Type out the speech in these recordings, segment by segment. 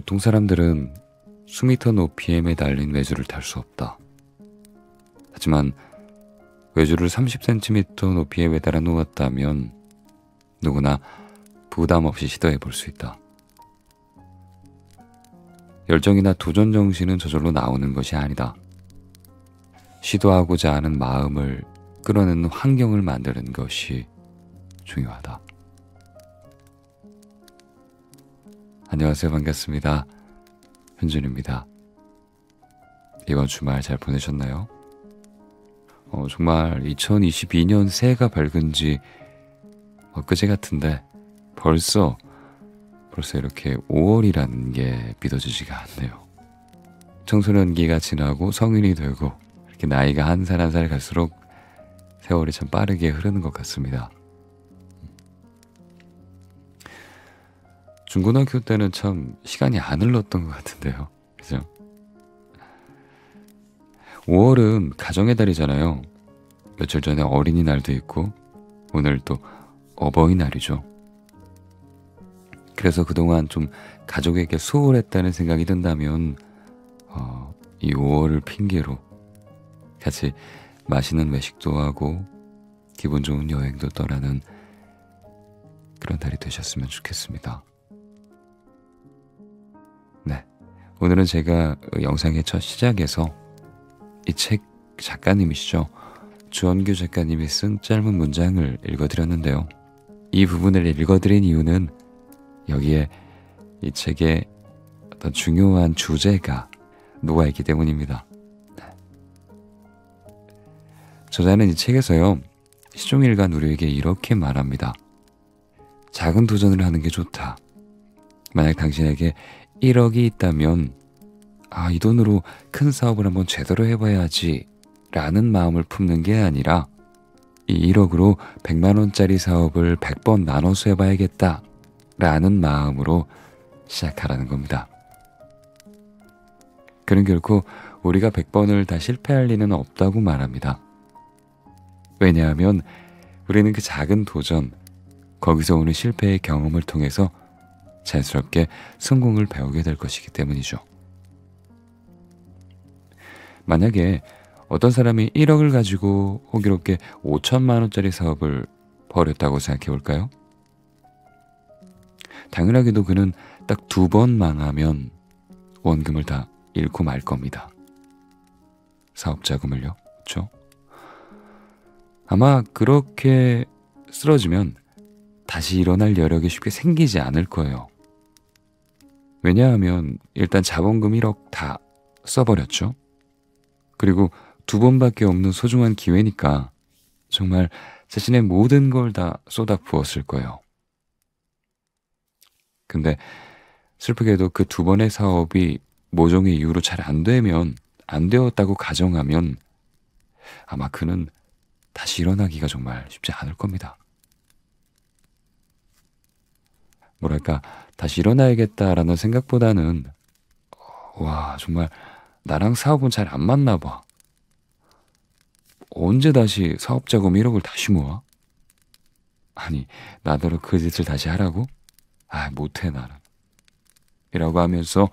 보통 사람들은 수미터 높이에 매달린 외주를탈 수 없다. 하지만 외주를 30cm 높이에 매달아 놓았다면 누구나 부담 없이 시도해 볼 수 있다. 열정이나 도전 정신은 저절로 나오는 것이 아니다. 시도하고자 하는 마음을 끌어내는 환경을 만드는 것이 중요하다. 안녕하세요. 반갑습니다. 현준입니다. 이번 주말 잘 보내셨나요? 어, 정말 2022년 새해가 밝은 지 엊그제 같은데 벌써 벌써 이렇게 5월이라는 게 믿어지지가 않네요. 청소년기가 지나고 성인이 되고 이렇게 나이가 한 살 한 살 갈수록 세월이 참 빠르게 흐르는 것 같습니다. 중고등학교 때는 참 시간이 안 흘렀던 것 같은데요. 그죠? 5월은 가정의 달이잖아요. 며칠 전에 어린이날도 있고, 오늘 또 어버이날이죠. 그래서 그동안 좀 가족에게 소홀했다는 생각이 든다면, 어, 이 5월을 핑계로 같이 맛있는 외식도 하고, 기분 좋은 여행도 떠나는 그런 달이 되셨으면 좋겠습니다. 네. 오늘은 제가 영상의 첫 시작에서 이 책 작가님이시죠. 주원규 작가님이 쓴 짧은 문장을 읽어드렸는데요. 이 부분을 읽어드린 이유는 여기에 이 책의 어떤 중요한 주제가 녹아있기 때문입니다. 네. 저자는 이 책에서요, 시종일관 우리에게 이렇게 말합니다. 작은 도전을 하는 게 좋다. 만약 당신에게 1억이 있다면 아, 이 돈으로 큰 사업을 한번 제대로 해봐야지 라는 마음을 품는 게 아니라 이 1억으로 100만원짜리 사업을 100번 나눠서 해봐야겠다 라는 마음으로 시작하라는 겁니다. 그는 결코 우리가 100번을 다 실패할 리는 없다고 말합니다. 왜냐하면 우리는 그 작은 도전, 거기서 오는 실패의 경험을 통해서 자연스럽게 성공을 배우게 될 것이기 때문이죠. 만약에 어떤 사람이 1억을 가지고 호기롭게 5천만 원짜리 사업을 벌였다고 생각해 볼까요? 당연하게도 그는 딱 두 번 망하면 원금을 다 잃고 말 겁니다. 사업 자금을요. 그렇죠? 아마 그렇게 쓰러지면 다시 일어날 여력이 쉽게 생기지 않을 거예요. 왜냐하면 일단 자본금 1억 다 써버렸죠. 그리고 두 번밖에 없는 소중한 기회니까 정말 자신의 모든 걸 다 쏟아부었을 거예요. 근데 슬프게도 그 두 번의 사업이 모종의 이유로 잘 안 되면 안 되었다고 가정하면 아마 그는 다시 일어나기가 정말 쉽지 않을 겁니다. 뭐랄까 다시 일어나야겠다라는 생각보다는 와 정말 나랑 사업은 잘 안 맞나 봐. 언제 다시 사업 자금 1억을 다시 모아? 아니 나더러 그 짓을 다시 하라고? 아 못해 나는. 이라고 하면서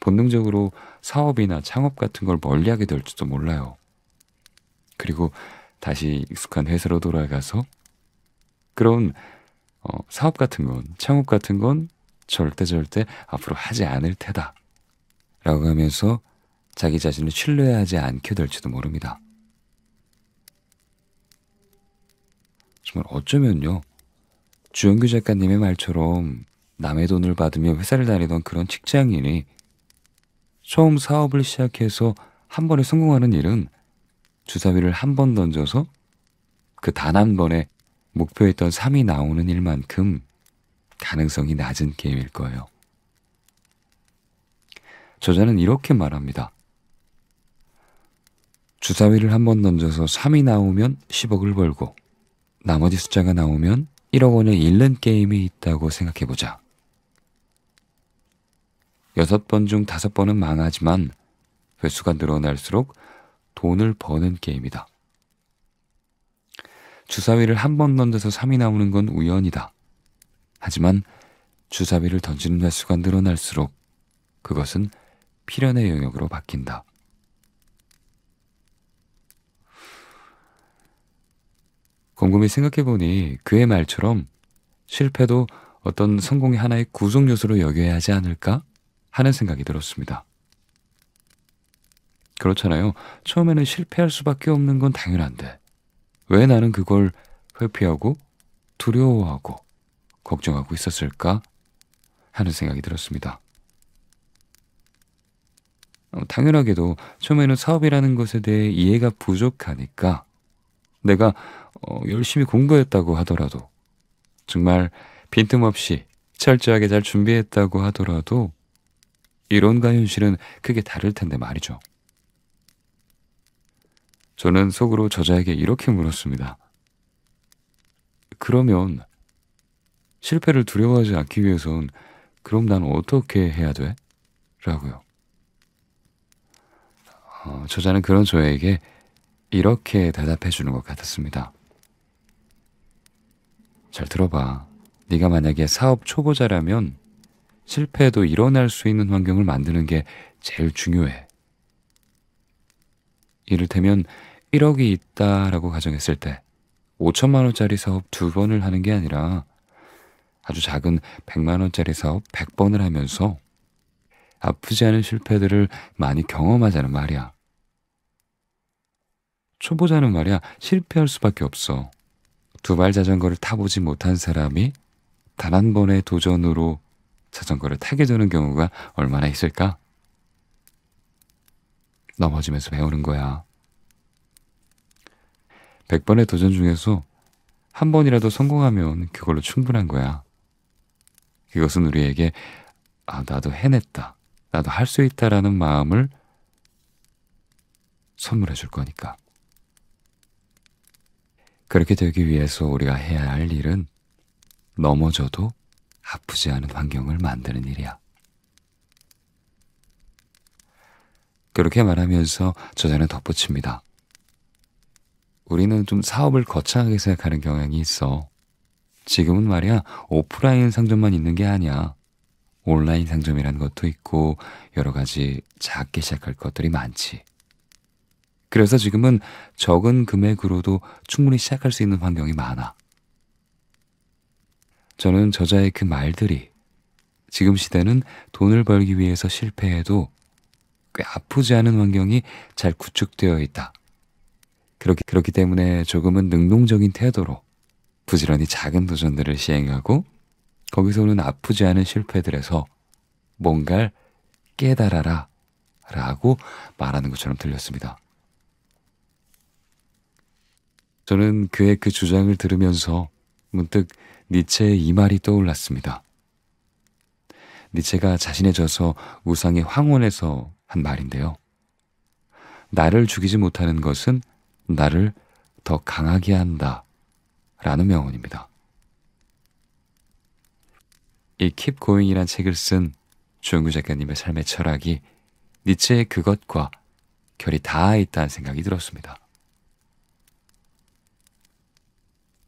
본능적으로 사업이나 창업 같은 걸 멀리하게 될지도 몰라요. 그리고 다시 익숙한 회사로 돌아가서 그런 어, 사업 같은 건, 창업 같은 건 절대 절대 앞으로 하지 않을 테다. 라고 하면서 자기 자신을 신뢰하지 않게 될지도 모릅니다. 정말 어쩌면요. 주영규 작가님의 말처럼 남의 돈을 받으며 회사를 다니던 그런 직장인이 처음 사업을 시작해서 한 번에 성공하는 일은 주사위를 한 번 던져서 그 단 한 번에 목표했던 3이 나오는 일만큼 가능성이 낮은 게임일 거예요. 저자는 이렇게 말합니다. 주사위를 한 번 던져서 3이 나오면 10억을 벌고 나머지 숫자가 나오면 1억 원을 잃는 게임이 있다고 생각해보자. 여섯 번 중 다섯 번은 망하지만 횟수가 늘어날수록 돈을 버는 게임이다. 주사위를 한 번 던져서 3이 나오는 건 우연이다. 하지만 주사위를 던지는 횟수가 늘어날수록 그것은 필연의 영역으로 바뀐다. 곰곰이 생각해보니 그의 말처럼 실패도 어떤 성공의 하나의 구성 요소로 여겨야 하지 않을까 하는 생각이 들었습니다. 그렇잖아요. 처음에는 실패할 수밖에 없는 건 당연한데 왜 나는 그걸 회피하고 두려워하고 걱정하고 있었을까 하는 생각이 들었습니다. 어, 당연하게도 처음에는 사업이라는 것에 대해 이해가 부족하니까 내가 어, 열심히 공부했다고 하더라도 정말 빈틈없이 철저하게 잘 준비했다고 하더라도 이론과 현실은 크게 다를 텐데 말이죠. 저는 속으로 저자에게 이렇게 물었습니다. 그러면 실패를 두려워하지 않기 위해선 그럼 난 어떻게 해야 돼? 라고요. 어, 저자는 그런 저에게 이렇게 대답해 주는 것 같았습니다. 잘 들어봐. 네가 만약에 사업 초보자라면 실패도 일어날 수 있는 환경을 만드는 게 제일 중요해. 이를테면 1억이 있다라고 가정했을 때 5천만 원짜리 사업 두 번을 하는 게 아니라 아주 작은 100만 원짜리 사업 100번을 하면서 아프지 않은 실패들을 많이 경험하자는 말이야. 초보자는 말이야 실패할 수밖에 없어. 두발 자전거를 타보지 못한 사람이 단 한 번의 도전으로 자전거를 타게 되는 경우가 얼마나 있을까? 넘어지면서 배우는 거야. 100번의 도전 중에서 한 번이라도 성공하면 그걸로 충분한 거야. 그것은 우리에게 아, 나도 해냈다. 나도 할 수 있다라는 마음을 선물해 줄 거니까. 그렇게 되기 위해서 우리가 해야 할 일은 넘어져도 아프지 않은 환경을 만드는 일이야. 그렇게 말하면서 저자는 덧붙입니다. 우리는 좀 사업을 거창하게 생각하는 경향이 있어. 지금은 말이야 오프라인 상점만 있는 게 아니야. 온라인 상점이란 것도 있고 여러 가지 작게 시작할 것들이 많지. 그래서 지금은 적은 금액으로도 충분히 시작할 수 있는 환경이 많아. 저는 저자의 그 말들이 지금 시대는 돈을 벌기 위해서 실패해도 꽤 아프지 않은 환경이 잘 구축되어 있다. 그렇기, 그렇기 때문에 조금은 능동적인 태도로 부지런히 작은 도전들을 시행하고 거기서는 아프지 않은 실패들에서 뭔가를 깨달아라 라고 말하는 것처럼 들렸습니다. 저는 그의 그 주장을 들으면서 문득 니체의 이 말이 떠올랐습니다. 니체가 자신의 저서 우상의 황혼에서 한 말인데요. 나를 죽이지 못하는 것은 나를 더 강하게 한다. 라는 명언입니다. 이 Keep Going이란 책을 쓴 조영규 작가님의 삶의 철학이 니체의 그것과 결이 닿아 있다는 생각이 들었습니다.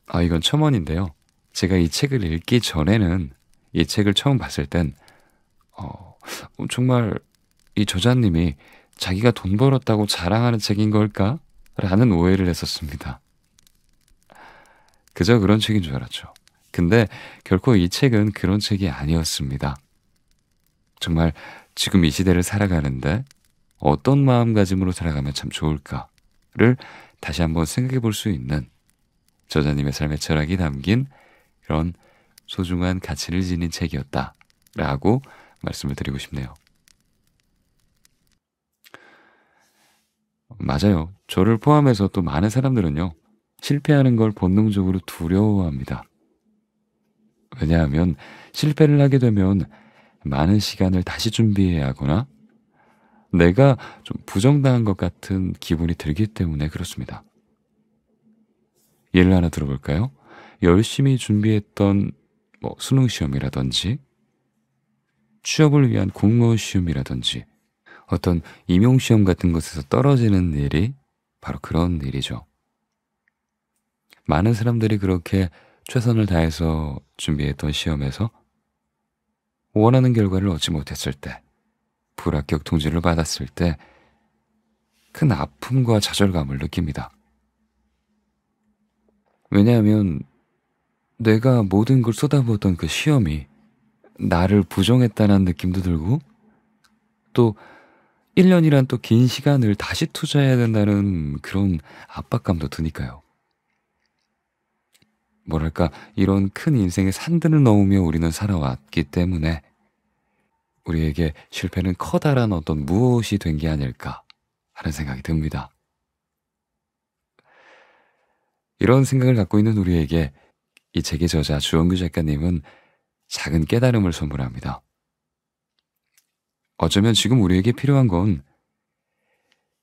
아, 이건 첨언인데요. 제가 이 책을 읽기 전에는 이 책을 처음 봤을 땐, 어, 정말 이 저자님이 자기가 돈 벌었다고 자랑하는 책인 걸까? 라는 오해를 했었습니다. 그저 그런 책인 줄 알았죠. 근데 결코 이 책은 그런 책이 아니었습니다. 정말 지금 이 시대를 살아가는데 어떤 마음가짐으로 살아가면 참 좋을까를 다시 한번 생각해 볼 수 있는 저자님의 삶의 철학이 담긴 그런 소중한 가치를 지닌 책이었다라고 말씀을 드리고 싶네요. 맞아요. 저를 포함해서 또 많은 사람들은요. 실패하는 걸 본능적으로 두려워합니다. 왜냐하면 실패를 하게 되면 많은 시간을 다시 준비해야 하거나 내가 좀 부정당한 것 같은 기분이 들기 때문에 그렇습니다. 예를 하나 들어볼까요? 열심히 준비했던 뭐 수능 시험이라든지 취업을 위한 공무원 시험이라든지 어떤 임용시험 같은 것에서 떨어지는 일이 바로 그런 일이죠. 많은 사람들이 그렇게 최선을 다해서 준비했던 시험에서 원하는 결과를 얻지 못했을 때, 불합격 통지를 받았을 때, 큰 아픔과 좌절감을 느낍니다. 왜냐하면 내가 모든 걸 쏟아부었던 그 시험이 나를 부정했다는 느낌도 들고 또 1년이란 또 긴 시간을 다시 투자해야 된다는 그런 압박감도 드니까요. 뭐랄까 이런 큰 인생의 산들을 넘으며 우리는 살아왔기 때문에 우리에게 실패는 커다란 어떤 무엇이 된 게 아닐까 하는 생각이 듭니다. 이런 생각을 갖고 있는 우리에게 이 책의 저자 주원규 작가님은 작은 깨달음을 선물합니다. 어쩌면 지금 우리에게 필요한 건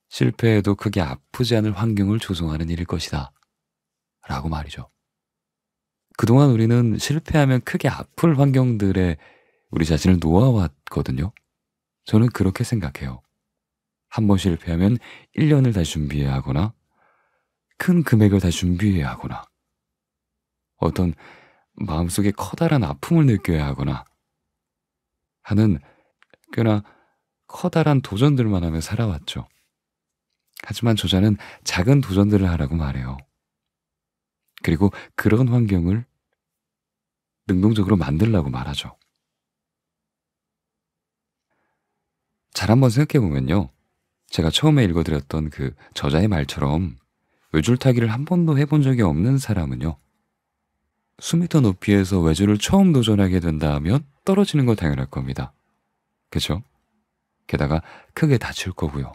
실패해도 크게 아프지 않을 환경을 조성하는 일일 것이다. 라고 말이죠. 그동안 우리는 실패하면 크게 아플 환경들에 우리 자신을 놓아왔거든요. 저는 그렇게 생각해요. 한 번 실패하면 1년을 다시 준비해야 하거나 큰 금액을 다시 준비해야 하거나 어떤 마음속에 커다란 아픔을 느껴야 하거나 하는 꽤나 커다란 도전들만 하며 살아왔죠. 하지만 저자는 작은 도전들을 하라고 말해요. 그리고 그런 환경을 능동적으로 만들라고 말하죠. 잘 한번 생각해 보면요. 제가 처음에 읽어드렸던 그 저자의 말처럼 외줄타기를 한 번도 해본 적이 없는 사람은요. 수미터 높이에서 외줄을 처음 도전하게 된다면 떨어지는 거 당연할 겁니다. 그죠? 게다가 크게 다칠 거고요.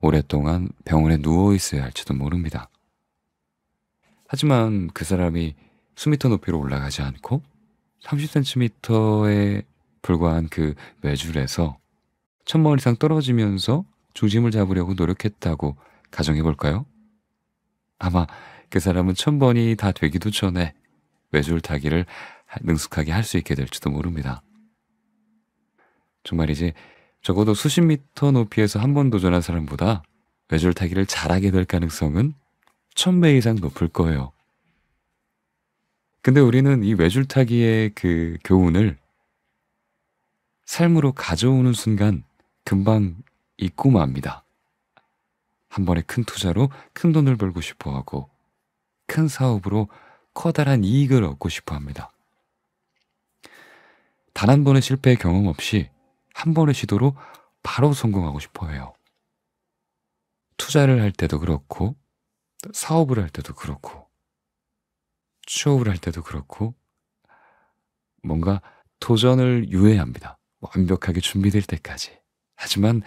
오랫동안 병원에 누워 있어야 할지도 모릅니다. 하지만 그 사람이 수미터 높이로 올라가지 않고 30cm에 불과한 그 매줄에서 천 번 이상 떨어지면서 중심을 잡으려고 노력했다고 가정해 볼까요? 아마 그 사람은 천 번이 다 되기도 전에 매줄 타기를 능숙하게 할 수 있게 될지도 모릅니다. 정말이지 적어도 수십 미터 높이에서 한 번 도전한 사람보다 외줄 타기를 잘하게 될 가능성은 천 배 이상 높을 거예요. 근데 우리는 이 외줄 타기의 그 교훈을 삶으로 가져오는 순간 금방 잊고 맙니다. 한 번의 큰 투자로 큰 돈을 벌고 싶어 하고 큰 사업으로 커다란 이익을 얻고 싶어 합니다. 단 한 번의 실패 경험 없이 한 번의 시도로 바로 성공하고 싶어 해요. 투자를 할 때도 그렇고, 사업을 할 때도 그렇고, 취업을 할 때도 그렇고, 뭔가 도전을 유예합니다. 완벽하게 준비될 때까지. 하지만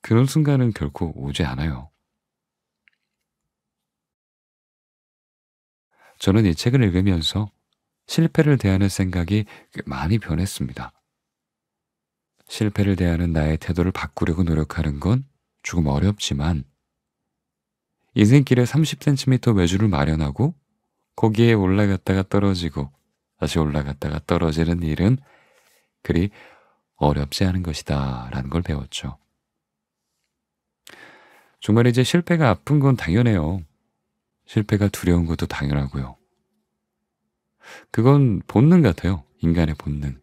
그런 순간은 결코 오지 않아요. 저는 이 책을 읽으면서 실패를 대하는 생각이 많이 변했습니다. 실패를 대하는 나의 태도를 바꾸려고 노력하는 건 조금 어렵지만 인생길에 30cm 외주를 마련하고 거기에 올라갔다가 떨어지고 다시 올라갔다가 떨어지는 일은 그리 어렵지 않은 것이다 라는 걸 배웠죠. 정말 이제 실패가 아픈 건 당연해요. 실패가 두려운 것도 당연하고요. 그건 본능 같아요. 인간의 본능.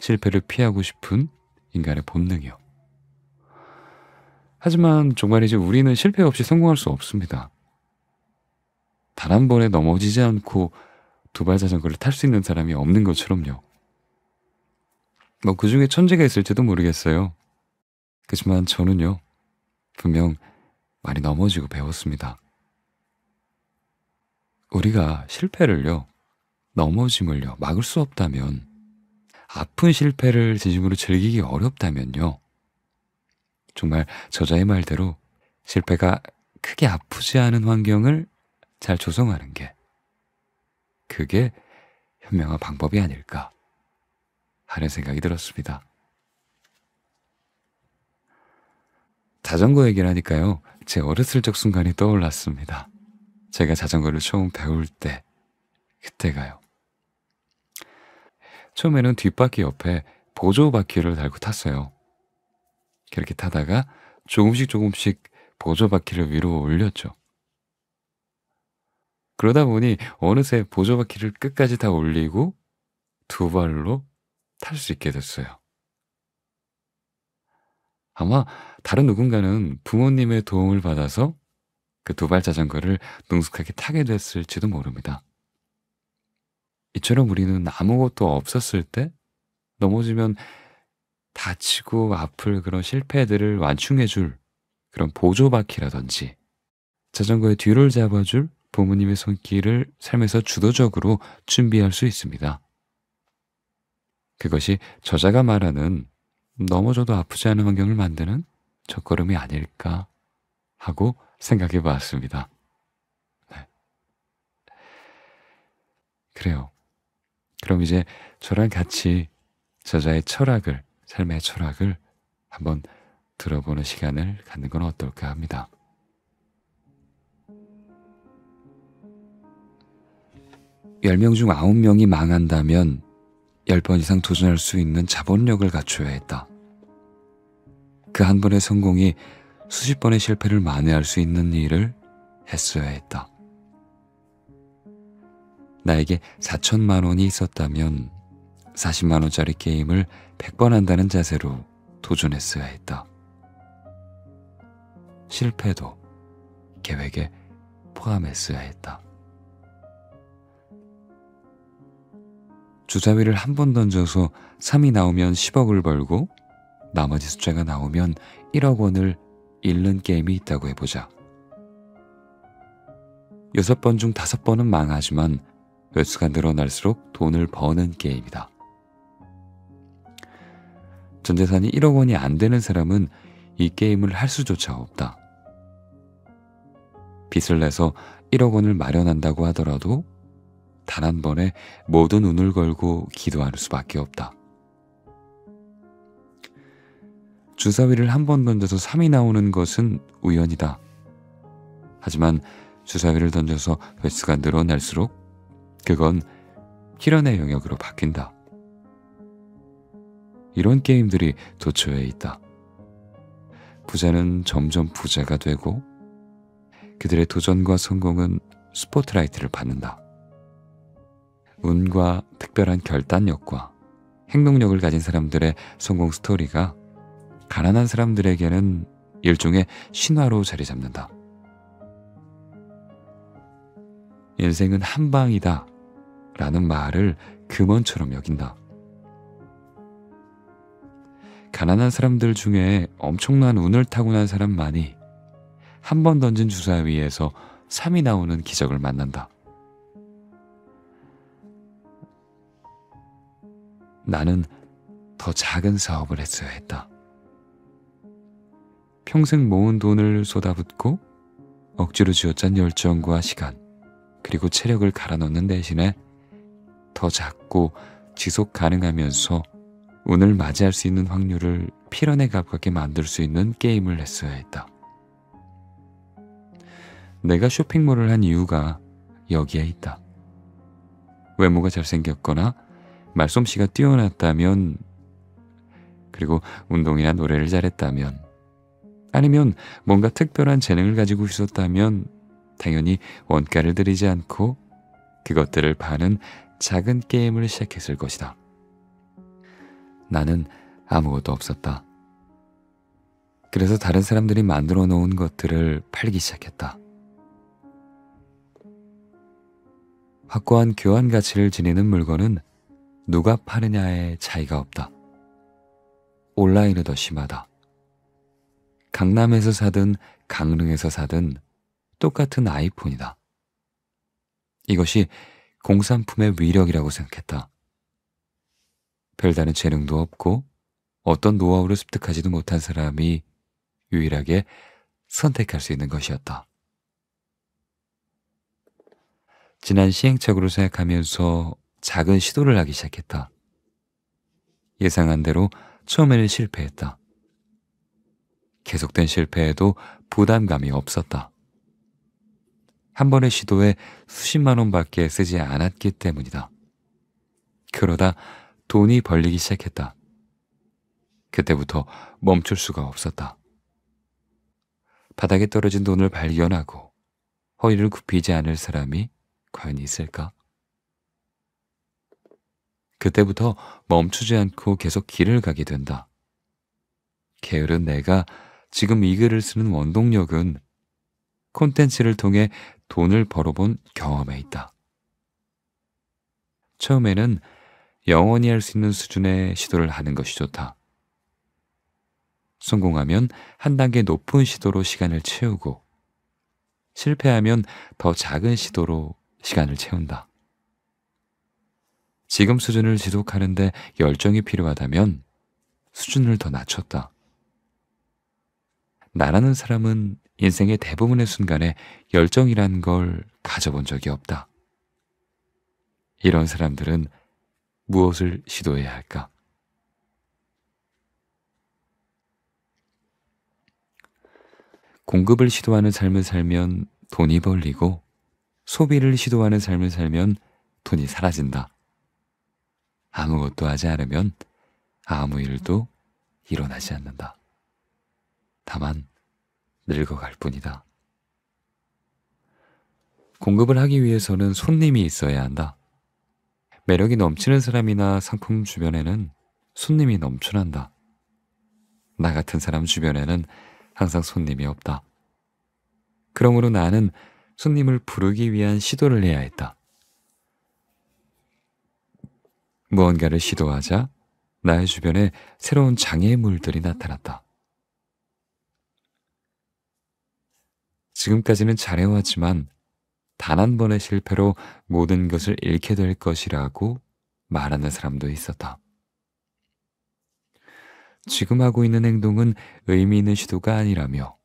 실패를 피하고 싶은 인간의 본능이요. 하지만 종말이지 우리는 실패 없이 성공할 수 없습니다. 단 한 번에 넘어지지 않고 두발 자전거를 탈 수 있는 사람이 없는 것처럼요. 뭐 그 중에 천재가 있을지도 모르겠어요. 그렇지만 저는요, 분명 많이 넘어지고 배웠습니다. 우리가 실패를요, 넘어짐을요, 막을 수 없다면 아픈 실패를 진심으로 즐기기 어렵다면요. 정말 저자의 말대로 실패가 크게 아프지 않은 환경을 잘 조성하는 게 그게 현명한 방법이 아닐까 하는 생각이 들었습니다. 자전거 얘기를 하니까요. 제 어렸을 적 순간이 떠올랐습니다. 제가 자전거를 처음 배울 때 그때 가요. 처음에는 뒷바퀴 옆에 보조바퀴를 달고 탔어요. 그렇게 타다가 조금씩 조금씩 보조바퀴를 위로 올렸죠. 그러다 보니 어느새 보조바퀴를 끝까지 다 올리고 두 발로 탈 수 있게 됐어요. 아마 다른 누군가는 부모님의 도움을 받아서 그 두 발 자전거를 능숙하게 타게 됐을지도 모릅니다. 이처럼 우리는 아무것도 없었을 때 넘어지면 다치고 아플 그런 실패들을 완충해줄 그런 보조바퀴라든지 자전거의 뒤를 잡아줄 부모님의 손길을 삶에서 주도적으로 준비할 수 있습니다. 그것이 저자가 말하는 넘어져도 아프지 않은 환경을 만드는 첫걸음이 아닐까 하고 생각해 봤습니다. 네. 그래요. 그럼 이제 저랑 같이 저자의 철학을, 삶의 철학을 한번 들어보는 시간을 갖는 건 어떨까 합니다. 1 0명중9 명이 망한다면 1 0번 이상 도전할 수 있는 자본력을 갖춰야 했다. 그 한 번의 성공이 수십 번의 실패를 만회할 수 있는 일을 했어야 했다. 나에게 4천만 원이 있었다면 40만 원짜리 게임을 100번 한다는 자세로 도전했어야 했다. 실패도 계획에 포함했어야 했다. 주자위를 한 번 던져서 3이 나오면 10억을 벌고 나머지 숫자가 나오면 1억 원을 잃는 게임이 있다고 해보자. 6번중5 번은 망하지만 횟수가 늘어날수록 돈을 버는 게임이다. 전 재산이 1억 원이 안 되는 사람은 이 게임을 할 수조차 없다. 빚을 내서 1억 원을 마련한다고 하더라도 단 한 번에 모든 운을 걸고 기도할 수밖에 없다. 주사위를 한 번 던져서 3이 나오는 것은 우연이다. 하지만 주사위를 던져서 횟수가 늘어날수록 그건 실현의 영역으로 바뀐다. 이런 게임들이 도처에 있다. 부자는 점점 부자가 되고 그들의 도전과 성공은 스포트라이트를 받는다. 운과 특별한 결단력과 행동력을 가진 사람들의 성공 스토리가 가난한 사람들에게는 일종의 신화로 자리 잡는다. 인생은 한 방이다 라는 말을 금언처럼 여긴다. 가난한 사람들 중에 엄청난 운을 타고난 사람만이 한 번 던진 주사 위에서 3이 나오는 기적을 만난다. 나는 더 작은 사업을 했어야 했다. 평생 모은 돈을 쏟아붓고 억지로 쥐어짠 열정과 시간, 그리고 체력을 갈아넣는 대신에 더 작고 지속 가능하면서 오늘 맞이할 수 있는 확률을 필연에 가깝게 만들 수 있는 게임을 했어야 했다. 내가 쇼핑몰을 한 이유가 여기에 있다. 외모가 잘생겼거나 말솜씨가 뛰어났다면 그리고 운동이나 노래를 잘했다면 아니면 뭔가 특별한 재능을 가지고 있었다면 당연히 원가를 들이지 않고 그것들을 파는 작은 게임을 시작했을 것이다. 나는 아무것도 없었다. 그래서 다른 사람들이 만들어 놓은 것들을 팔기 시작했다. 확고한 교환 가치를 지니는 물건은 누가 파느냐에 차이가 없다. 온라인이 더 심하다. 강남에서 사든 강릉에서 사든 똑같은 아이폰이다. 이것이 공산품의 위력이라고 생각했다. 별다른 재능도 없고 어떤 노하우를 습득하지도 못한 사람이 유일하게 선택할 수 있는 것이었다. 지난 시행착오로 생각하면서 작은 시도를 하기 시작했다. 예상한 대로 처음에는 실패했다. 계속된 실패에도 부담감이 없었다. 한 번의 시도에 수십만 원밖에 쓰지 않았기 때문이다. 그러다 돈이 벌리기 시작했다. 그때부터 멈출 수가 없었다. 바닥에 떨어진 돈을 발견하고 허리를 굽히지 않을 사람이 과연 있을까? 그때부터 멈추지 않고 계속 길을 가게 된다. 게으른 내가 지금 이 글을 쓰는 원동력은 콘텐츠를 통해 돈을 벌어본 경험에 있다. 처음에는 영원히 할 수 있는 수준의 시도를 하는 것이 좋다. 성공하면 한 단계 높은 시도로 시간을 채우고 실패하면 더 작은 시도로 시간을 채운다. 지금 수준을 지속하는데 열정이 필요하다면 수준을 더 낮췄다. 나라는 사람은 인생의 대부분의 순간에 열정이란 걸 가져본 적이 없다. 이런 사람들은 무엇을 시도해야 할까? 공급을 시도하는 삶을 살면 돈이 벌리고 소비를 시도하는 삶을 살면 돈이 사라진다. 아무것도 하지 않으면 아무 일도 일어나지 않는다. 다만 늙어갈 뿐이다. 공급을 하기 위해서는 손님이 있어야 한다. 매력이 넘치는 사람이나 상품 주변에는 손님이 넘쳐난다. 나 같은 사람 주변에는 항상 손님이 없다. 그러므로 나는 손님을 부르기 위한 시도를 해야 했다. 무언가를 시도하자 나의 주변에 새로운 장애물들이 나타났다. 지금까지는 잘해왔지만 단 한 번의 실패로 모든 것을 잃게 될 것이라고 말하는 사람도 있었다. 지금 하고 있는 행동은 의미 있는 시도가 아니라며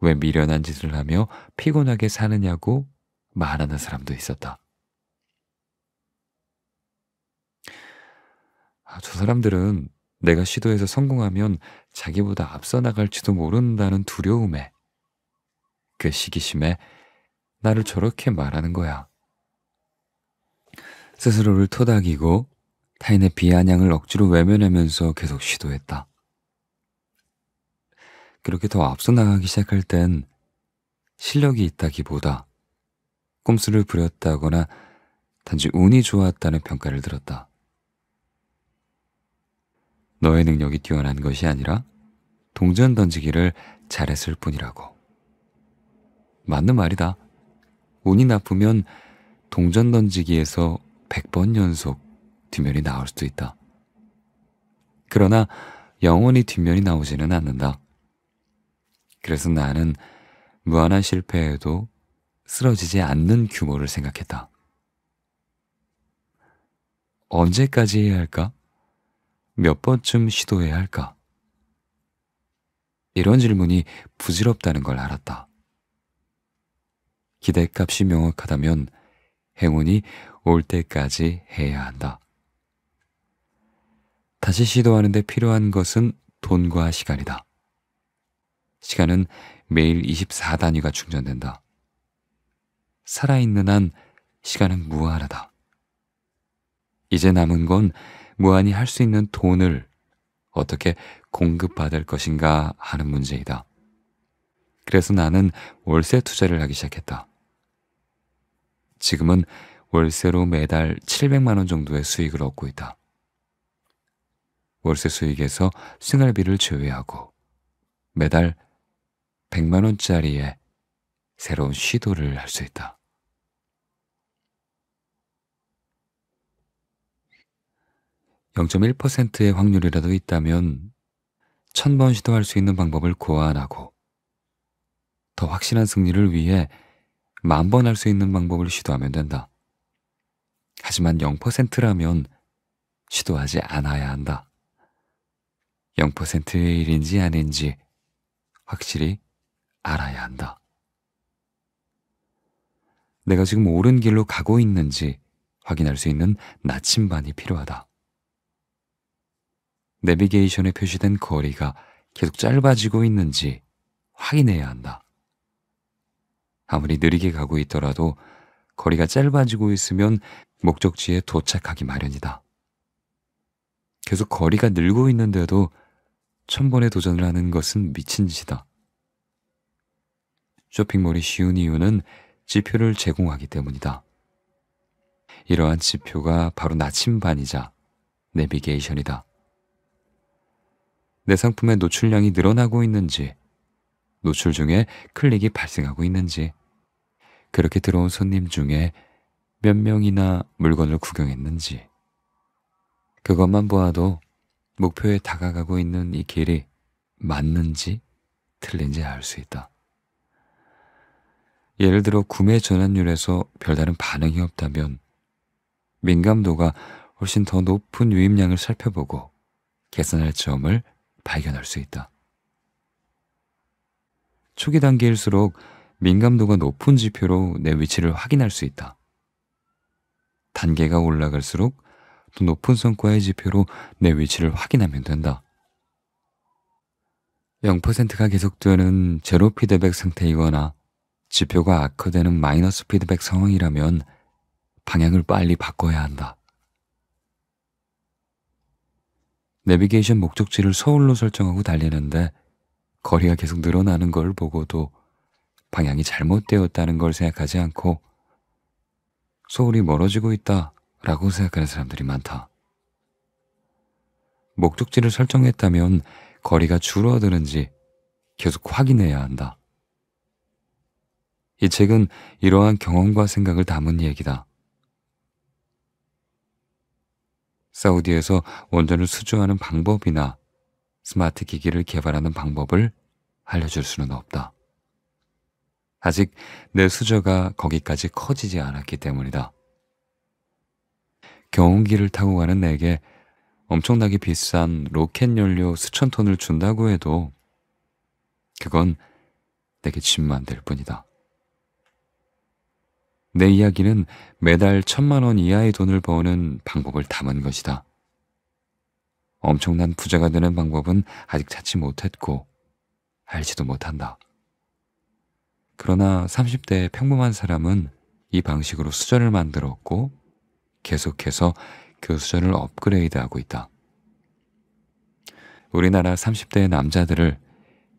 왜 미련한 짓을 하며 피곤하게 사느냐고 말하는 사람도 있었다. 아, 저 사람들은 내가 시도해서 성공하면 자기보다 앞서 나갈지도 모른다는 두려움에 그 시기심에 나를 저렇게 말하는 거야. 스스로를 토닥이고 타인의 비아냥을 억지로 외면하면서 계속 시도했다. 그렇게 더 앞서 나가기 시작할 땐 실력이 있다기보다 꼼수를 부렸다거나 단지 운이 좋았다는 평가를 들었다. 너의 능력이 뛰어난 것이 아니라 동전 던지기를 잘했을 뿐이라고. 맞는 말이다. 운이 나쁘면 동전 던지기에서 100번 연속 뒷면이 나올 수도 있다. 그러나 영원히 뒷면이 나오지는 않는다. 그래서 나는 무한한 실패에도 쓰러지지 않는 규모를 생각했다. 언제까지 해야 할까? 몇 번쯤 시도해야 할까? 이런 질문이 부질없다는 걸 알았다. 기대값이 명확하다면 행운이 올 때까지 해야 한다. 다시 시도하는데 필요한 것은 돈과 시간이다. 시간은 매일 24단위가 충전된다. 살아있는 한 시간은 무한하다. 이제 남은 건 무한히 할 수 있는 돈을 어떻게 공급받을 것인가 하는 문제이다. 그래서 나는 월세 투자를 하기 시작했다. 지금은 월세로 매달 700만 원 정도의 수익을 얻고 있다. 월세 수익에서 생활비를 제외하고 매달 100만 원짜리의 새로운 시도를 할 수 있다. (0.1%의) 확률이라도 있다면 1 0 0 0번 시도할 수 있는 방법을 고안하고 더 확실한 승리를 위해 만 번 할 수 있는 방법을 시도하면 된다. 하지만 0%라면 시도하지 않아야 한다. 0%의 일인지 아닌지 확실히 알아야 한다. 내가 지금 옳은 길로 가고 있는지 확인할 수 있는 나침반이 필요하다. 내비게이션에 표시된 거리가 계속 짧아지고 있는지 확인해야 한다. 아무리 느리게 가고 있더라도 거리가 짧아지고 있으면 목적지에 도착하기 마련이다. 계속 거리가 늘고 있는데도 천 번의 도전을 하는 것은 미친 짓이다. 쇼핑몰이 쉬운 이유는 지표를 제공하기 때문이다. 이러한 지표가 바로 나침반이자 내비게이션이다. 내 상품의 노출량이 늘어나고 있는지, 노출 중에 클릭이 발생하고 있는지, 그렇게 들어온 손님 중에 몇 명이나 물건을 구경했는지. 그것만 보아도 목표에 다가가고 있는 이 길이 맞는지 틀린지 알 수 있다. 예를 들어 구매 전환율에서 별다른 반응이 없다면 민감도가 훨씬 더 높은 유입량을 살펴보고 개선할 점을 발견할 수 있다. 초기 단계일수록 민감도가 높은 지표로 내 위치를 확인할 수 있다. 단계가 올라갈수록 더 높은 성과의 지표로 내 위치를 확인하면 된다. 0%가 계속되는 제로 피드백 상태이거나 지표가 악화되는 마이너스 피드백 상황이라면 방향을 빨리 바꿔야 한다. 내비게이션 목적지를 서울로 설정하고 달리는데 거리가 계속 늘어나는 걸 보고도 방향이 잘못되었다는 걸 생각하지 않고 서울이 멀어지고 있다 라고 생각하는 사람들이 많다. 목적지를 설정했다면 거리가 줄어드는지 계속 확인해야 한다. 이 책은 이러한 경험과 생각을 담은 얘기다. 사우디에서 원전을 수주하는 방법이나 스마트 기기를 개발하는 방법을 알려줄 수는 없다. 아직 내 수저가 거기까지 커지지 않았기 때문이다. 경운기를 타고 가는 내게 엄청나게 비싼 로켓 연료 수천 톤을 준다고 해도 그건 내게 짐만 될 뿐이다. 내 이야기는 매달 천만 원 이하의 돈을 버는 방법을 담은 것이다. 엄청난 부자가 되는 방법은 아직 찾지 못했고 알지도 못한다. 그러나 30대의 평범한 사람은 이 방식으로 수전을 만들었고 계속해서 그 수전을 업그레이드하고 있다. 우리나라 30대의 남자들을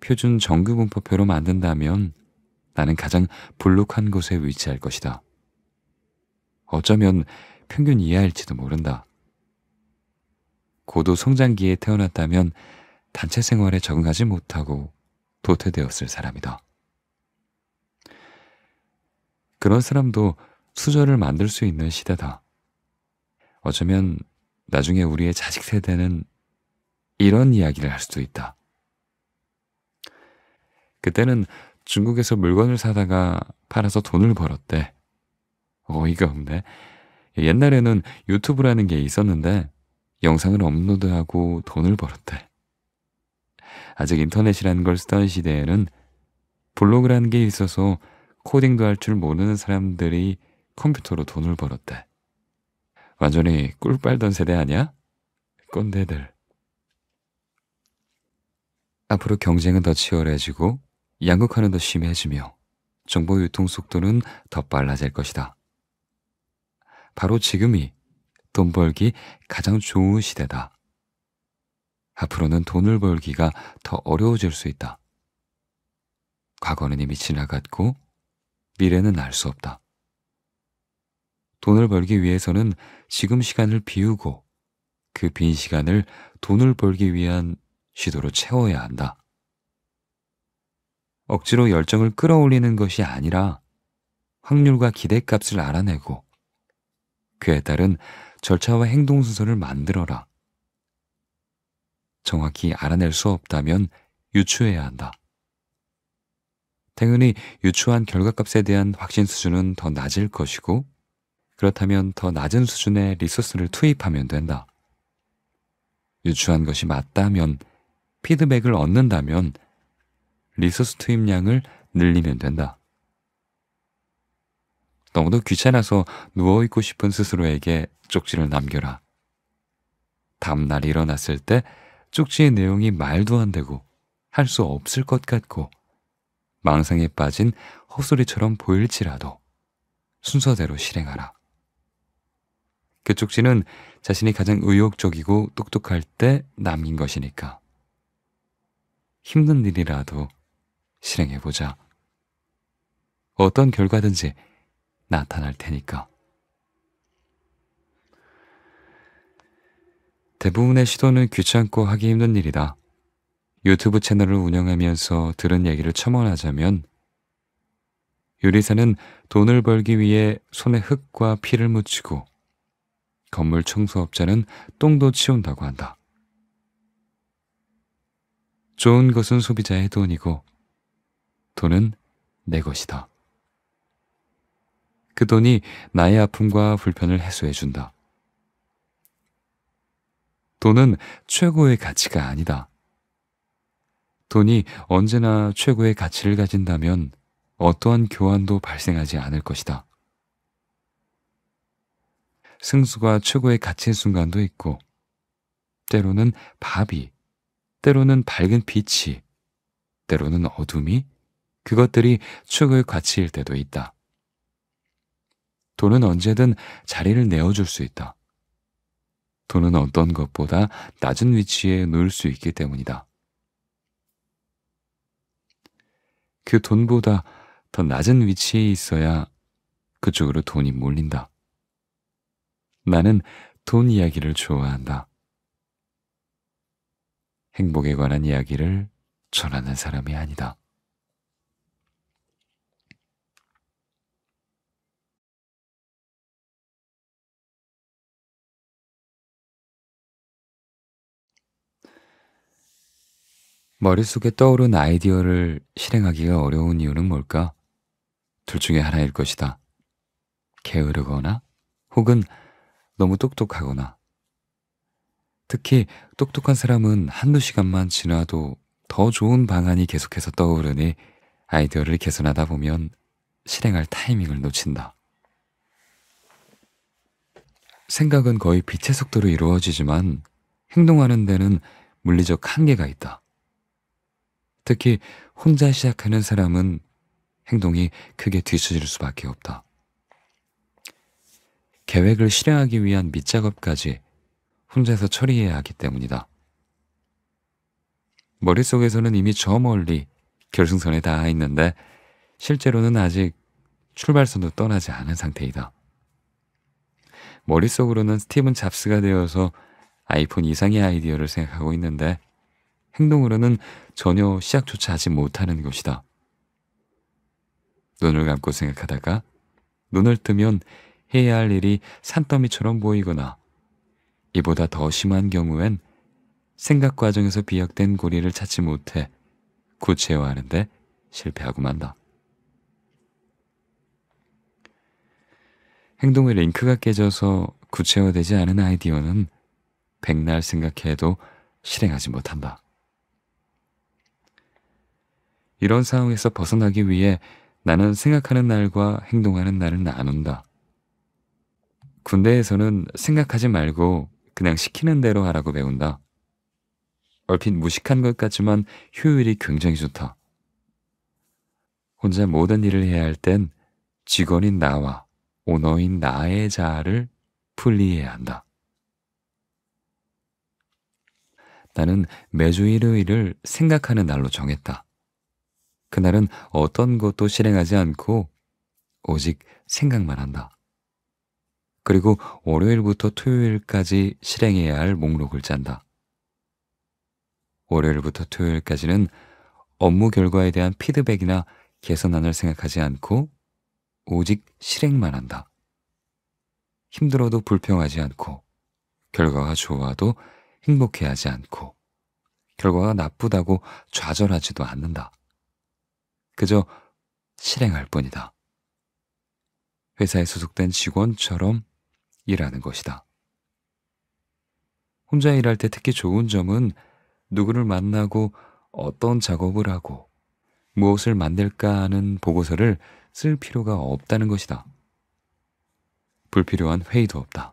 표준 정규분포표로 만든다면 나는 가장 불룩한 곳에 위치할 것이다. 어쩌면 평균 이하일지도 모른다. 고도 성장기에 태어났다면 단체 생활에 적응하지 못하고 도태되었을 사람이다. 그런 사람도 수저를 만들 수 있는 시대다. 어쩌면 나중에 우리의 자식 세대는 이런 이야기를 할 수도 있다. 그때는 중국에서 물건을 사다가 팔아서 돈을 벌었대. 어이가 없네. 옛날에는 유튜브라는 게 있었는데 영상을 업로드하고 돈을 벌었대. 아직 인터넷이라는 걸 쓰던 시대에는 블로그라는 게 있어서 코딩도 할 줄 모르는 사람들이 컴퓨터로 돈을 벌었대. 완전히 꿀 빨던 세대 아니야? 꼰대들. 앞으로 경쟁은 더 치열해지고 양극화는 더 심해지며 정보 유통 속도는 더 빨라질 것이다. 바로 지금이 돈 벌기 가장 좋은 시대다. 앞으로는 돈을 벌기가 더 어려워질 수 있다. 과거는 이미 지나갔고 미래는 알 수 없다. 돈을 벌기 위해서는 지금 시간을 비우고 그 빈 시간을 돈을 벌기 위한 시도로 채워야 한다. 억지로 열정을 끌어올리는 것이 아니라 확률과 기대값을 알아내고 그에 따른 절차와 행동 순서를 만들어라. 정확히 알아낼 수 없다면 유추해야 한다. 당연히 유추한 결과값에 대한 확신 수준은 더 낮을 것이고 그렇다면 더 낮은 수준의 리소스를 투입하면 된다. 유추한 것이 맞다면 피드백을 얻는다면 리소스 투입량을 늘리면 된다. 너무도 귀찮아서 누워있고 싶은 스스로에게 쪽지를 남겨라. 다음날 일어났을 때 쪽지의 내용이 말도 안 되고 할 수 없을 것 같고 망상에 빠진 헛소리처럼 보일지라도 순서대로 실행하라. 그쪽지는 자신이 가장 의욕적이고 똑똑할 때 남긴 것이니까. 힘든 일이라도 실행해보자. 어떤 결과든지 나타날 테니까. 대부분의 시도는 귀찮고 하기 힘든 일이다. 유튜브 채널을 운영하면서 들은 얘기를 첨언하자면 요리사는 돈을 벌기 위해 손에 흙과 피를 묻히고 건물 청소업자는 똥도 치운다고 한다. 좋은 것은 소비자의 돈이고 돈은 내 것이다. 그 돈이 나의 아픔과 불편을 해소해준다. 돈은 최고의 가치가 아니다. 돈이 언제나 최고의 가치를 가진다면 어떠한 교환도 발생하지 않을 것이다. 승수가 최고의 가치의 순간도 있고 때로는 밥이, 때로는 밝은 빛이, 때로는 어둠이 그것들이 최고의 가치일 때도 있다. 돈은 언제든 자리를 내어줄 수 있다. 돈은 어떤 것보다 낮은 위치에 놓을 수 있기 때문이다. 그 돈보다 더 낮은 위치에 있어야 그쪽으로 돈이 몰린다. 나는 돈 이야기를 좋아한다. 행복에 관한 이야기를 전하는 사람이 아니다. 머릿속에 떠오른 아이디어를 실행하기가 어려운 이유는 뭘까? 둘 중에 하나일 것이다. 게으르거나 혹은 너무 똑똑하거나. 특히 똑똑한 사람은 한두 시간만 지나도 더 좋은 방안이 계속해서 떠오르니 아이디어를 개선하다 보면 실행할 타이밍을 놓친다. 생각은 거의 빛의 속도로 이루어지지만 행동하는 데는 물리적 한계가 있다. 특히 혼자 시작하는 사람은 행동이 크게 뒤처질 수밖에 없다. 계획을 실행하기 위한 밑작업까지 혼자서 처리해야 하기 때문이다. 머릿속에서는 이미 저 멀리 결승선에 닿아 있는데 실제로는 아직 출발선도 떠나지 않은 상태이다. 머릿속으로는 스티븐 잡스가 되어서 아이폰 이상의 아이디어를 생각하고 있는데 행동으로는 전혀 시작조차 하지 못하는 것이다. 눈을 감고 생각하다가 눈을 뜨면 해야 할 일이 산더미처럼 보이거나 이보다 더 심한 경우엔 생각 과정에서 비약된 고리를 찾지 못해 구체화하는데 실패하고 만다. 행동의 링크가 깨져서 구체화되지 않은 아이디어는 백날 생각해도 실행하지 못한다. 이런 상황에서 벗어나기 위해 나는 생각하는 날과 행동하는 날을 나눈다. 군대에서는 생각하지 말고 그냥 시키는 대로 하라고 배운다. 얼핏 무식한 것 같지만 효율이 굉장히 좋다. 혼자 모든 일을 해야 할 땐 직원인 나와 오너인 나의 자아를 분리해야 한다. 나는 매주 일요일을 생각하는 날로 정했다. 그날은 어떤 것도 실행하지 않고 오직 생각만 한다. 그리고 월요일부터 토요일까지 실행해야 할 목록을 짠다. 월요일부터 토요일까지는 업무 결과에 대한 피드백이나 개선안을 생각하지 않고 오직 실행만 한다. 힘들어도 불평하지 않고 결과가 좋아도 행복해하지 않고 결과가 나쁘다고 좌절하지도 않는다. 그저 실행할 뿐이다. 회사에 소속된 직원처럼 일하는 것이다. 혼자 일할 때 특히 좋은 점은 누구를 만나고 어떤 작업을 하고 무엇을 만들까 하는 보고서를 쓸 필요가 없다는 것이다. 불필요한 회의도 없다.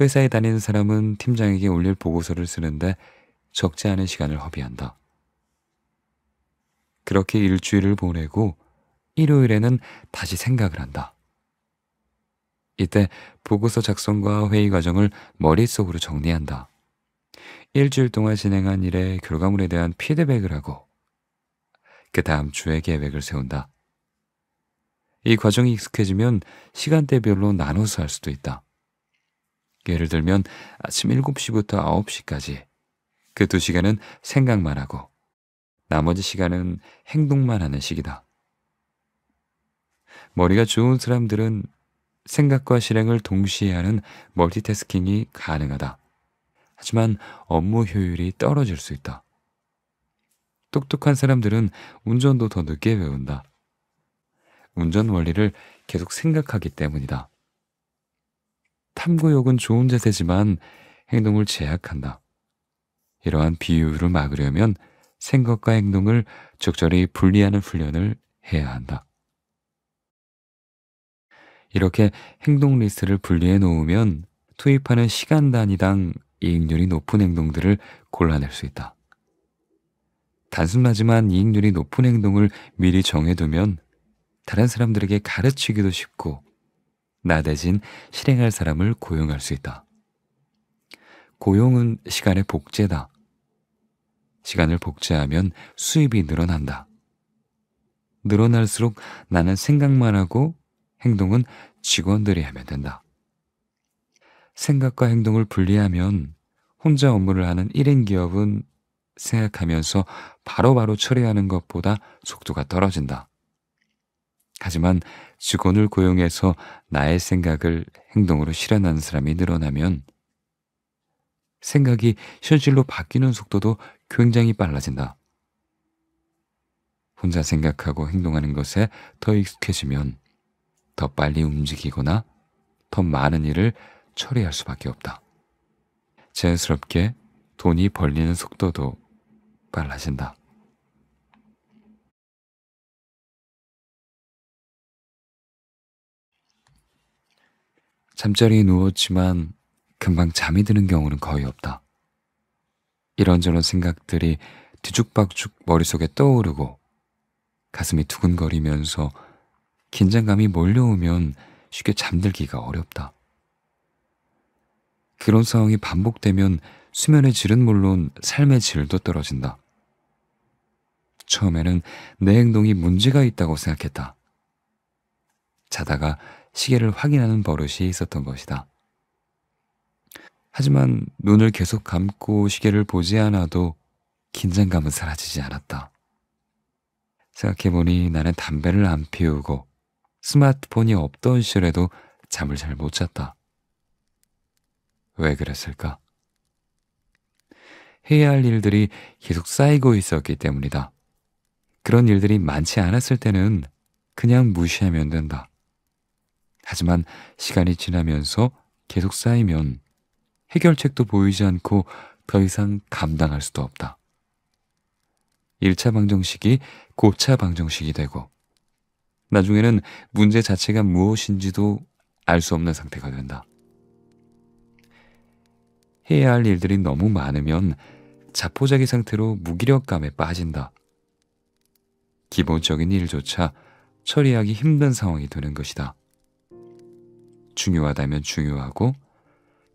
회사에 다니는 사람은 팀장에게 올릴 보고서를 쓰는데 적지 않은 시간을 허비한다. 그렇게 일주일을 보내고 일요일에는 다시 생각을 한다. 이때 보고서 작성과 회의 과정을 머릿속으로 정리한다. 일주일 동안 진행한 일의 결과물에 대한 피드백을 하고 그 다음 주의 계획을 세운다. 이 과정이 익숙해지면 시간대별로 나눠서 할 수도 있다. 예를 들면 아침 7시부터 9시까지 그 두시간은 생각만 하고 나머지 시간은 행동만 하는 시기다. 머리가 좋은 사람들은 생각과 실행을 동시에 하는 멀티태스킹이 가능하다. 하지만 업무 효율이 떨어질 수 있다. 똑똑한 사람들은 운전도 더 늦게 배운다. 운전 원리를 계속 생각하기 때문이다. 탐구욕은 좋은 자세지만 행동을 제약한다. 이러한 비유를 막으려면 생각과 행동을 적절히 분리하는 훈련을 해야 한다. 이렇게 행동 리스트를 분리해 놓으면 투입하는 시간 단위당 이익률이 높은 행동들을 골라낼 수 있다. 단순하지만 이익률이 높은 행동을 미리 정해두면 다른 사람들에게 가르치기도 쉽고 나 대신 실행할 사람을 고용할 수 있다. 고용은 시간의 복제다. 시간을 복제하면 수입이 늘어난다. 늘어날수록 나는 생각만 하고 행동은 직원들이 하면 된다. 생각과 행동을 분리하면 혼자 업무를 하는 1인 기업은 생각하면서 바로바로 바로 처리하는 것보다 속도가 떨어진다. 하지만 직원을 고용해서 나의 생각을 행동으로 실현하는 사람이 늘어나면 생각이 현실로 바뀌는 속도도 굉장히 빨라진다. 혼자 생각하고 행동하는 것에 더 익숙해지면 더 빨리 움직이거나 더 많은 일을 처리할 수밖에 없다. 자연스럽게 돈이 벌리는 속도도 빨라진다. 잠자리에 누웠지만 금방 잠이 드는 경우는 거의 없다. 이런저런 생각들이 뒤죽박죽 머릿속에 떠오르고 가슴이 두근거리면서 긴장감이 몰려오면 쉽게 잠들기가 어렵다. 그런 상황이 반복되면 수면의 질은 물론 삶의 질도 떨어진다. 처음에는 내 행동이 문제가 있다고 생각했다. 자다가 시계를 확인하는 버릇이 있었던 것이다. 하지만 눈을 계속 감고 시계를 보지 않아도 긴장감은 사라지지 않았다. 생각해보니 나는 담배를 안 피우고 스마트폰이 없던 시절에도 잠을 잘 못 잤다. 왜 그랬을까? 해야 할 일들이 계속 쌓이고 있었기 때문이다. 그런 일들이 많지 않았을 때는 그냥 무시하면 된다. 하지만 시간이 지나면서 계속 쌓이면 해결책도 보이지 않고 더 이상 감당할 수도 없다. 1차 방정식이 고차 방정식이 되고 나중에는 문제 자체가 무엇인지도 알 수 없는 상태가 된다. 해야 할 일들이 너무 많으면 자포자기 상태로 무기력감에 빠진다. 기본적인 일조차 처리하기 힘든 상황이 되는 것이다. 중요하다면 중요하고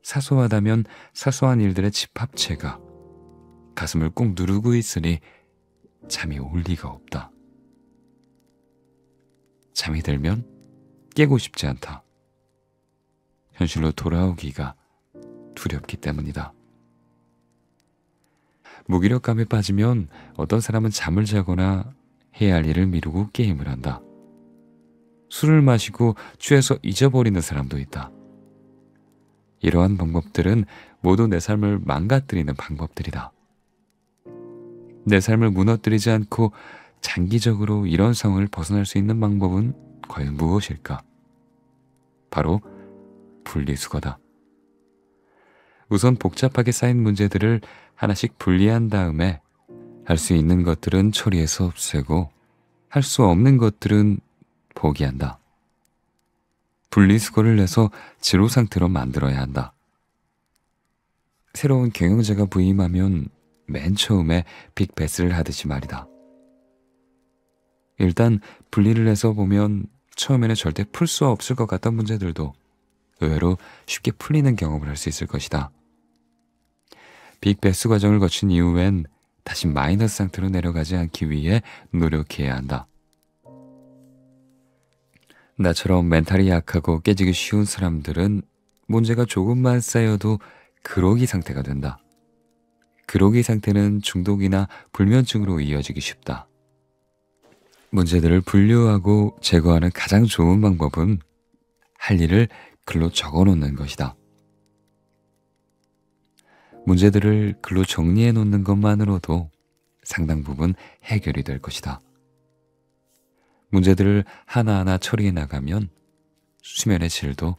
사소하다면 사소한 일들의 집합체가 가슴을 꾹 누르고 있으니 잠이 올 리가 없다. 잠이 들면 깨고 싶지 않다. 현실로 돌아오기가 두렵기 때문이다. 무기력감에 빠지면 어떤 사람은 잠을 자거나 해야 할 일을 미루고 게임을 한다. 술을 마시고 취해서 잊어버리는 사람도 있다. 이러한 방법들은 모두 내 삶을 망가뜨리는 방법들이다. 내 삶을 무너뜨리지 않고 장기적으로 이런 상황을 벗어날 수 있는 방법은 과연 무엇일까? 바로 분리수거다. 우선 복잡하게 쌓인 문제들을 하나씩 분리한 다음에 할 수 있는 것들은 처리해서 없애고 할 수 없는 것들은 포기한다. 분리수거를 해서 지로 상태로 만들어야 한다. 새로운 경영자가 부임하면 맨 처음에 빅베스를 하듯이 말이다. 일단 분리를 해서 보면 처음에는 절대 풀 수 없을 것 같던 문제들도 의외로 쉽게 풀리는 경험을 할 수 있을 것이다. 빅베스 과정을 거친 이후엔 다시 마이너스 상태로 내려가지 않기 위해 노력해야 한다. 나처럼 멘탈이 약하고 깨지기 쉬운 사람들은 문제가 조금만 쌓여도 그러기 상태가 된다. 그러기 상태는 중독이나 불면증으로 이어지기 쉽다. 문제들을 분류하고 제거하는 가장 좋은 방법은 할 일을 글로 적어 놓는 것이다. 문제들을 글로 정리해 놓는 것만으로도 상당 부분 해결이 될 것이다. 문제들을 하나하나 처리해 나가면 수면의 질도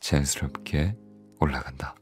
자연스럽게 올라간다.